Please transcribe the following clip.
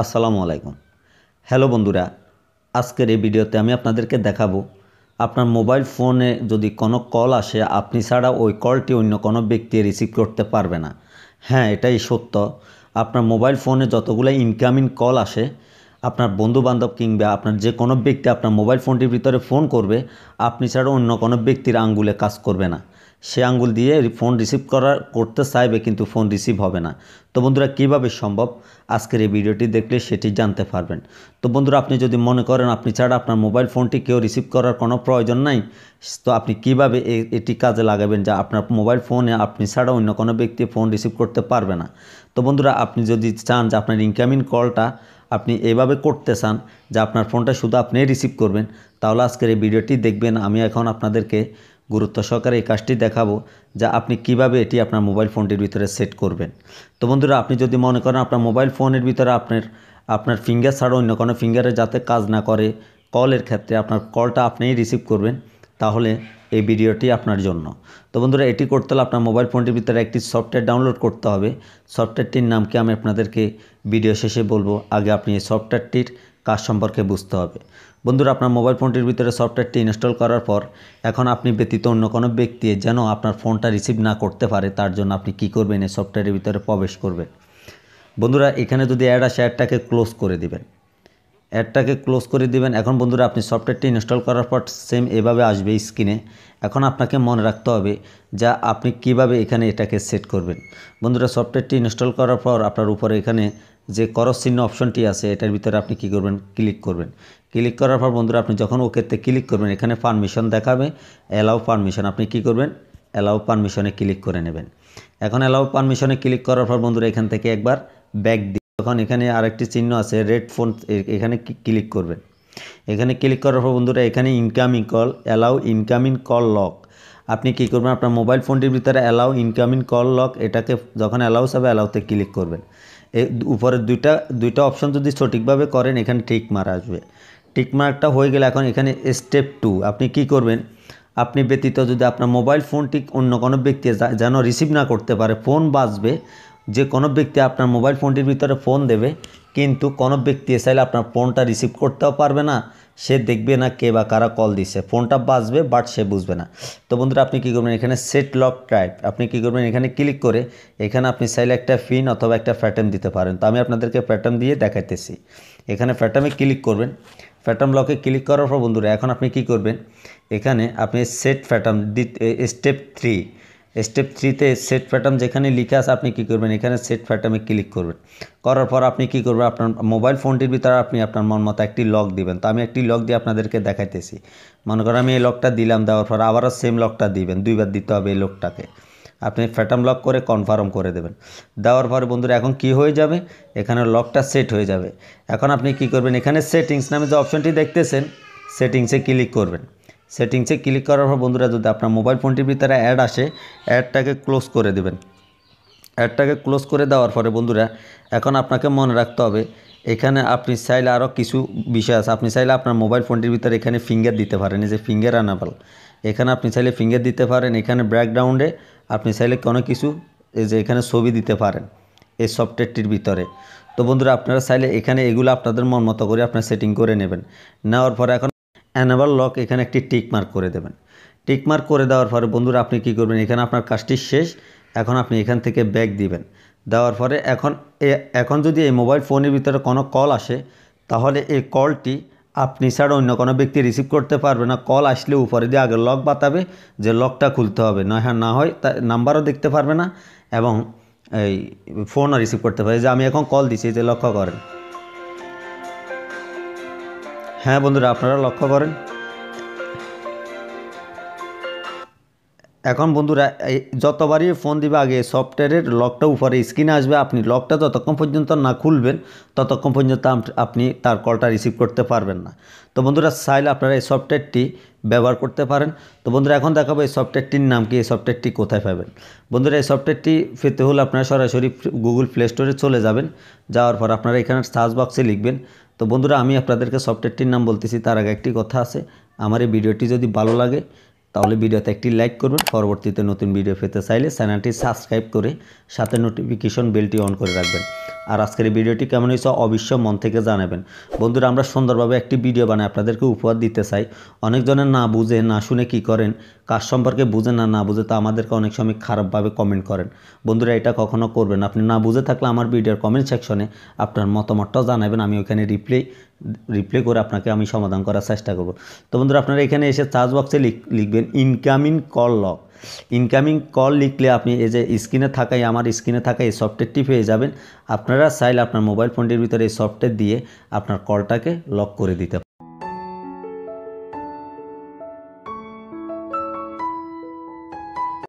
আসসালামু আলাইকুম হ্যালো বন্ধুরা আজকের এই ভিডিওতে আমি আপনাদেরকে দেখাবো আপনার মোবাইল ফোনে যদি কোনো কল আসে আপনি ছাড়া ওই কলটি অন্য কোনো ব্যক্তি রিসিভ করতে পারবে না হ্যাঁ এটাই সত্য আপনার মোবাইল ফোনে যতগুলো ইনকামিং কল আসে আপনার বন্ধু বান্ধব কিংবা আপনার যে কোনো ব্যক্তি আপনার মোবাইল ফোনটির ভিতরে ফোন করবে আপনি ছাড়া অন্য কোনো ব্যক্তির আঙ্গুলে কাজ করবে না সে আঙ্গুল দিয়ে ফোন রিসিভ করার করতে চাইবে কিন্তু ফোন রিসিভ হবে না তো বন্ধুরা কিভাবে সম্ভব আজকের এই ভিডিওটি দেখলে সেটি জানতে পারবেন তো বন্ধুরা আপনি যদি মনে করেন আপনি ছাড়া আপনার মোবাইল ফোনটি কেউ রিসিভ করার কোনো প্রয়োজন নাই তো আপনি কিভাবে এটি কাজে লাগাবেন যা আপনার মোবাইল ফোনে আপনি ছাড়া অন্য কোনো ব্যক্তি ফোন রিসিভ করতে পারবে না তো বন্ধুরা আপনি যদি চান যে আপনার ইনকামিং কলটা আপনি এভাবে করতে চান যে আপনার ফোনটা শুধু আপনি রিসিভ করবেন তাহলে আজকের এই ভিডিওটি দেখবেন আমি এখন আপনাদেরকে গুরুত্ব সহকারে এই কাজটি দেখাবো যা আপনি কিভাবে এটি আপনার মোবাইল ফোনটির ভিতরে সেট করবেন তো বন্ধুরা আপনি যদি মনে করেন আপনার মোবাইল ফোনের ভিতরে আপনার আপনার ফিঙ্গার ছাড়া অন্য কোনো ফিঙ্গারে যাতে কাজ না করে কলের ক্ষেত্রে আপনার কলটা আপনিই রিসিভ করবেন তাহলে এই ভিডিওটি আপনার জন্য তো বন্ধুরা এটি করতে হলে আপনার মোবাইল ফোনটির ভিতরে একটি সফটওয়্যার ডাউনলোড করতে হবে সফটওয়্যারটির নামকে আমি আপনাদেরকে ভিডিও শেষে বলবো আগে আপনি এই সফটওয়্যারটির কাজ সম্পর্কে বুঝতে হবে বন্ধুরা আপনার মোবাইল ফোনটির ভিতরে সফটওয়্যারটি ইনস্টল করার পর এখন আপনি ব্যতীত অন্য কোনো ব্যক্তি যেন আপনার ফোনটা রিসিভ না করতে পারে তার জন্য আপনি কি করবেন এই সফটওয়্যারের ভিতরে প্রবেশ করবেন বন্ধুরা এখানে যদি অ্যাড আসে অ্যাডটাকে ক্লোজ করে দিবেন অ্যাডটাকে ক্লোজ করে দিবেন এখন বন্ধুরা আপনি সফটওয়্যারটি ইনস্টল করার পর সেম এভাবে আসবে স্ক্রিনে এখন আপনাকে মনে রাখতে হবে যা আপনি কিভাবে এখানে এটাকে সেট করবেন বন্ধুরা সফটওয়্যারটি ইনস্টল করার পর আপনার উপরে এখানে যে করস চিহ্ন অপশনটি আছে এটার ভিতরে আপনি কি করবেন ক্লিক করবেন ক্লিক করার পর বন্ধুরা আপনি যখন ওকেতে ক্লিক করবেন এখানে পারমিশন দেখাবে অ্যালাউ পারমিশন আপনি কি করবেন অ্যালাউ পারমিশনে ক্লিক করে নেবেন এখন অ্যালাউ পারমিশনে ক্লিক করার পর বন্ধুরা এখান থেকে একবার ব্যাক তখন এখানে আরেকটি চিহ্ন আছে রেড ফোন এখানে ক্লিক করবেন এখানে ক্লিক করার পর বন্ধুরা এখানে incoming call allow incoming call lock আপনি কি করবেন আপনার মোবাইল ফোনটির ভিতরে অ্যালাউ ইনকামিং কল লক এটাকে যখন অ্যালাউস হবে অ্যালাউতে ক্লিক করবেন এই উপরের দুইটা দুইটা অপশন যদি সঠিকভাবে করেন এখানে টিক মার আসবে টিক মার্কটা হয়ে গেলে এখন এখানে স্টেপ টু আপনি কি করবেন আপনি ব্যতীত যদি আপনার মোবাইল ফোনটি অন্য কোনো ব্যক্তি যেন রিসিভ না করতে পারে ফোন বাজবে যে কোনো ব্যক্তি আপনার মোবাইল ফোনটির ভিতরে ফোন দেবে কিন্তু কোনো ব্যক্তি চাইলে আপনার ফোনটা রিসিভ করতেও পারবে না সে দেখবে না কে বা কারা কল দিছে ফোনটা বাঁচবে বাট সে বুঝবে না তো বন্ধুরা আপনি কী করবেন এখানে সেট লক টাইপ আপনি কী করবেন এখানে ক্লিক করে এখানে আপনি চাইলে একটা ফিন অথবা একটা ফ্যাটাম দিতে পারেন তো আমি আপনাদেরকে ফ্যাটাম দিয়ে দেখাইতেছি এখানে ফ্যাটামে ক্লিক করবেন ফ্যাটাম লকে ক্লিক করার পর বন্ধুরা এখন আপনি কি করবেন এখানে আপনি set pattern step three step থ্রিতে সেট প্যাটার্ন যেখানে লিখে আসে আপনি কী করবেন এখানে সেট প্যাটার্নে ক্লিক করবেন করার পর আপনি কি করবেন আপনার মোবাইল ফোনটির ভিতরে আপনি আপনার মন মতো একটি লক দিবেন তো আমি একটি লক দিয়ে আপনাদেরকে দেখাইতেছি মনে করেন আমি এই লকটা দিলাম দেওয়ার পর আবারও সেম লকটা দিবেন দুইবার দিতে হবে এই লোকটাকে আপনি ফ্যাটাম লক করে কনফার্ম করে দেবেন দেওয়ার পরে বন্ধুরা এখন কি হয়ে যাবে এখানে লকটা সেট হয়ে যাবে এখন আপনি কি করবেন এখানে সেটিংস নামে যে অপশনটি দেখতেছেন সেটিংসে ক্লিক করবেন সেটিংসে ক্লিক করার পর বন্ধুরা যদি আপনার মোবাইল ফোনটির ভিতরে অ্যাড আসে অ্যাডটাকে ক্লোজ করে দেবেন অ্যাডটাকে ক্লোজ করে দেওয়ার পরে বন্ধুরা এখন আপনাকে মনে রাখতে হবে এখানে আপনি চাইলে আরও কিছু বিষয় আছে আপনি চাইলে আপনার মোবাইল ফোনটির ভিতরে এখানে ফিঙ্গার দিতে পারেন এই যে ফিঙ্গার আনাবাল এখানে আপনি চাইলে ফিঙ্গার দিতে পারেন এখানে ব্যাকগ্রাউন্ডে আপনি চাইলে কোনো কিছু এই যে এখানে ছবি দিতে পারেন এই সফটওয়্যারটির ভিতরে তো বন্ধুরা আপনারা চাইলে এখানে এগুলো আপনাদের মন মতো করে আপনার সেটিং করে নেবেন নেওয়ার পরে এখন অ্যানাবার লক এখানে একটি টিক মার্ক করে দেবেন টিক মার্ক করে দেওয়ার পরে বন্ধুরা আপনি কি করবেন এখানে আপনার কাজটি শেষ এখন আপনি এখান থেকে ব্যাগ দিবেন দেওয়ার পরে এখন এখন যদি এই মোবাইল ফোনের ভিতরে কোনো কল আসে তাহলে এই কলটি আপনি ছাড়া অন্য কোনো ব্যক্তি রিসিভ করতে পারবে না কল আসলে উপরে দিয়ে আগে লক বাতাবে যে লকটা খুলতে হবে নয় হ্যাঁ না হয় তা নাম্বারও দেখতে পারবে না এবং এই ফোনও রিসিভ করতে পারে যে আমি এখন কল দিচ্ছি যে লক্ষ্য করেন হ্যাঁ বন্ধুরা আপনারা লক্ষ্য করেন এখন বন্ধুরা যতবারই ফোন দিবে আগে সফটওয়্যারের লকটা উপরে স্ক্রিনে আসবে আপনি লকটা যতক্ষণ পর্যন্ত না খুলবেন ততক্ষণ পর্যন্ত আপনি তার কলটা রিসিভ করতে পারবেন না তো বন্ধুরা সাইল আপনারা এই সফটওয়্যারটি ব্যবহার করতে পারেন তো বন্ধুরা এখন দেখাবো এই সফটওয়্যারটির নাম কি এই সফটওয়্যারটি কোথায় পাবেন বন্ধুরা এই সফটওয়্যারটি পেতে হলে আপনারা সরাসরি গুগল প্লে স্টোরে চলে যাবেন যাওয়ার পর আপনারা এখানে সার্চ বক্সে লিখবেন তো বন্ধুরা আমি আপনাদেরকে সফটওয়্যারটির নাম বলতেছি তার আগে একটি কথা আছে আমার এই ভিডিওটি যদি ভালো লাগে তাহলে ভিডিওতে একটি লাইক করবেন পরবর্তীতে নতুন ভিডিও পেতে চাইলে চ্যানেলটি সাবস্ক্রাইব করে সাথে নোটিফিকেশন বেলটি অন করে রাখবেন আর আজকের এই ভিডিওটি কেমন হয়েছে অবশ্যই মন থেকে জানাবেন বন্ধুরা আমরা সুন্দরভাবে একটি ভিডিও বানাই আপনাদেরকে উপহার দিতে চাই অনেকজনের না বুঝে না শুনে কি করেন কাজ সম্পর্কে বুঝে না না বুঝে তো আমাদেরকে অনেক সময় খারাপভাবে কমেন্ট করেন বন্ধুরা এটা কখনো করবেন আপনি না বুঝে থাকলে আমার ভিডিওর কমেন্ট সেকশনে আপনার মতামতটাও জানাবেন আমি ওখানে রিপ্লাই রিপ্লে করে আপনাকে আমি সমাধান করার চেষ্টা করব তো বন্ধুরা আপনারা এখানে এসে সার্চ বক্সে লিখবেন incoming call lock incoming call লিখলে আপনি এই যে স্ক্রিনে থাকাই আমার স্ক্রিনে থাকা এই সফটওয়্যারটি পেয়ে যাবেন আপনারা চাইলে আপনার মোবাইল ফোনটির ভিতরে এই সফটওয়্যার দিয়ে আপনার কলটাকে লক করে দিতে